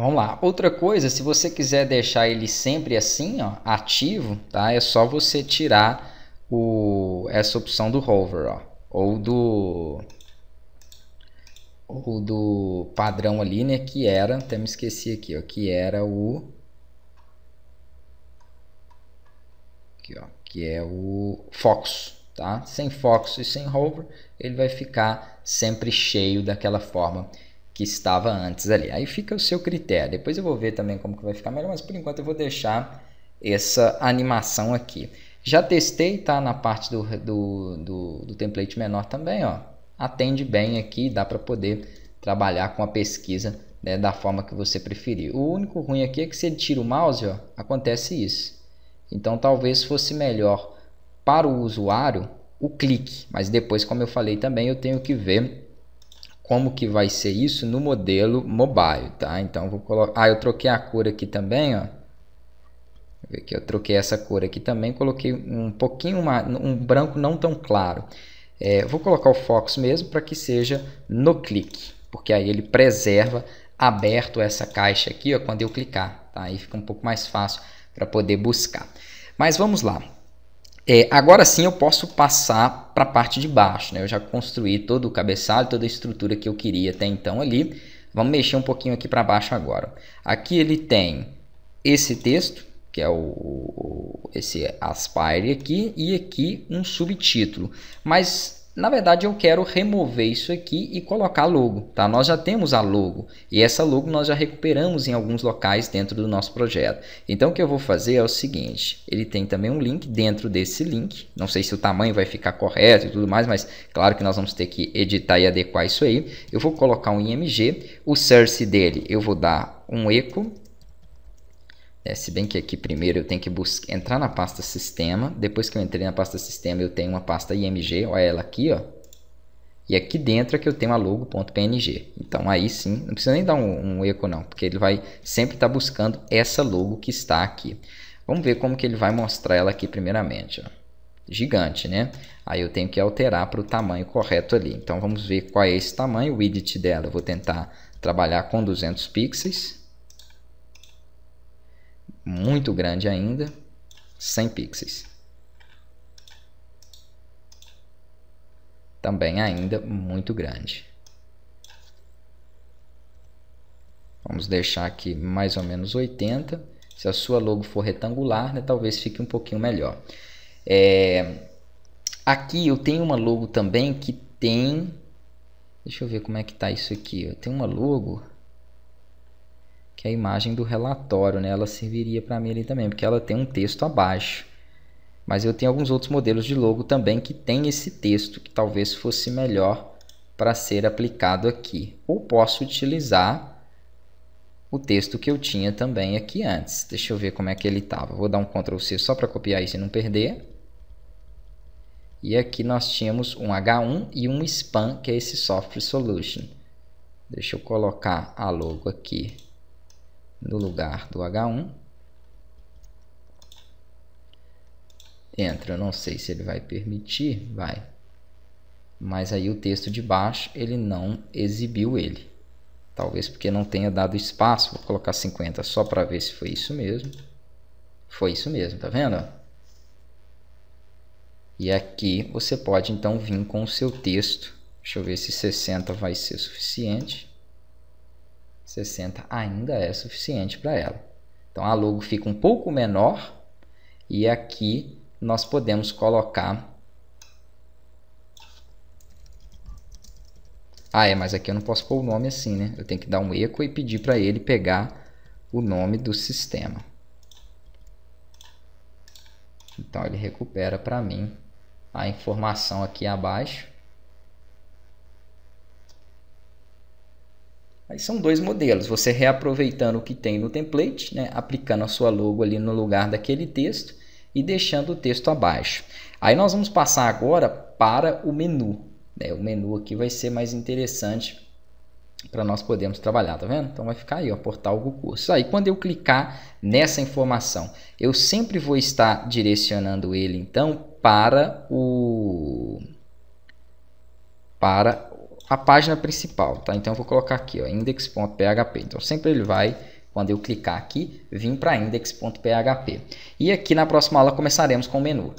Então vamos lá. Outra coisa, se você quiser deixar ele sempre assim, ó, ativo, tá? É só você tirar o, essa opção do hover, ó, ou do ou do padrão ali, né, que era, até me esqueci aqui, ó, que era o aqui, ó, que é o fox, tá? Sem fox e sem hover, ele vai ficar sempre cheio daquela forma que estava antes ali. Aí fica o seu critério. Depois eu vou ver também como que vai ficar melhor, mas por enquanto eu vou deixar essa animação aqui. Já testei, tá? Na parte do, do, do, do template menor também, ó. Atende bem aqui, dá para poder trabalhar com a pesquisa né, da forma que você preferir. O único ruim aqui é que se ele tira o mouse, ó, acontece isso. Então talvez fosse melhor para o usuário o clique, mas depois, como eu falei também, eu tenho que ver como que vai ser isso no modelo mobile, tá? Então vou colocar, ah, eu troquei a cor aqui também, ó. Ver que eu troquei essa cor aqui também, coloquei um pouquinho uma, um branco não tão claro. É, vou colocar o Fox mesmo para que seja no clique, porque aí ele preserva aberto essa caixa aqui, ó, quando eu clicar, tá? Aí fica um pouco mais fácil para poder buscar. Mas vamos lá. É, agora sim eu posso passar para a parte de baixo, né? Eu já construí todo o cabeçalho, toda a estrutura que eu queria até então ali. Vamos mexer um pouquinho aqui para baixo agora. Aqui ele tem esse texto, que é o, esse Aspire aqui, e aqui um subtítulo. Mas na verdade eu quero remover isso aqui e colocar logo, tá? Nós já temos a logo e essa logo nós já recuperamos em alguns locais dentro do nosso projeto. Então o que eu vou fazer é o seguinte, ele tem também um link dentro desse link, não sei se o tamanho vai ficar correto e tudo mais, mas claro que nós vamos ter que editar e adequar isso aí. Eu vou colocar um IMG, o source dele eu vou dar um eco é, se bem que aqui primeiro eu tenho que buscar, entrar na pasta sistema. Depois que eu entrei na pasta sistema, eu tenho uma pasta img, olha ela aqui, ó. E aqui dentro é que eu tenho a logo.png. Então aí sim, não precisa nem dar um, um eco não, porque ele vai sempre estar tá buscando essa logo que está aqui. Vamos ver como que ele vai mostrar ela aqui primeiramente. Ó. Gigante, né? Aí eu tenho que alterar para o tamanho correto ali. Então vamos ver qual é esse tamanho, o width dela. Eu vou tentar trabalhar com 200 pixels muito grande ainda, 100 pixels. Também ainda muito grande. Vamos deixar aqui mais ou menos 80. Se a sua logo for retangular, né, talvez fique um pouquinho melhor. É... Aqui eu tenho uma logo também que tem... Deixa eu ver como é que está isso aqui. Eu tenho uma logo que é a imagem do relatório, né? Ela serviria para mim ali também, porque ela tem um texto abaixo. Mas eu tenho alguns outros modelos de logo também que tem esse texto, que talvez fosse melhor para ser aplicado aqui. Ou posso utilizar o texto que eu tinha também aqui antes. Deixa eu ver como é que ele estava. Vou dar um Ctrl C só para copiar isso e não perder. E aqui nós tínhamos um H1 e um SPAN, que é esse Software Solution. Deixa eu colocar a logo aqui no lugar do H1. Entra, não sei se ele vai permitir, vai. Mas aí o texto de baixo ele não exibiu ele. Talvez porque não tenha dado espaço. Vou colocar 50 só para ver se foi isso mesmo. Foi isso mesmo, tá vendo? E aqui você pode então vir com o seu texto. Deixa eu ver se 60 vai ser suficiente. 60 ainda é suficiente para ela. Então a logo fica um pouco menor e aqui nós podemos colocar. Ah, é, mas aqui eu não posso pôr o nome assim, né? Eu tenho que dar um eco e pedir para ele pegar o nome do sistema. Então ele recupera para mim a informação aqui abaixo. Aí são dois modelos, você reaproveitando o que tem no template, né, aplicando a sua logo ali no lugar daquele texto e deixando o texto abaixo. Aí nós vamos passar agora para o menu. Né? O menu aqui vai ser mais interessante para nós podermos trabalhar, tá vendo? Então vai ficar aí, ó, portal Google Cursos. Aí quando eu clicar nessa informação, eu sempre vou estar direcionando ele então para o para a página principal, tá? Então eu vou colocar aqui, ó, index.php. Então sempre ele vai quando eu clicar aqui, vir para index.php. E aqui na próxima aula começaremos com o menu.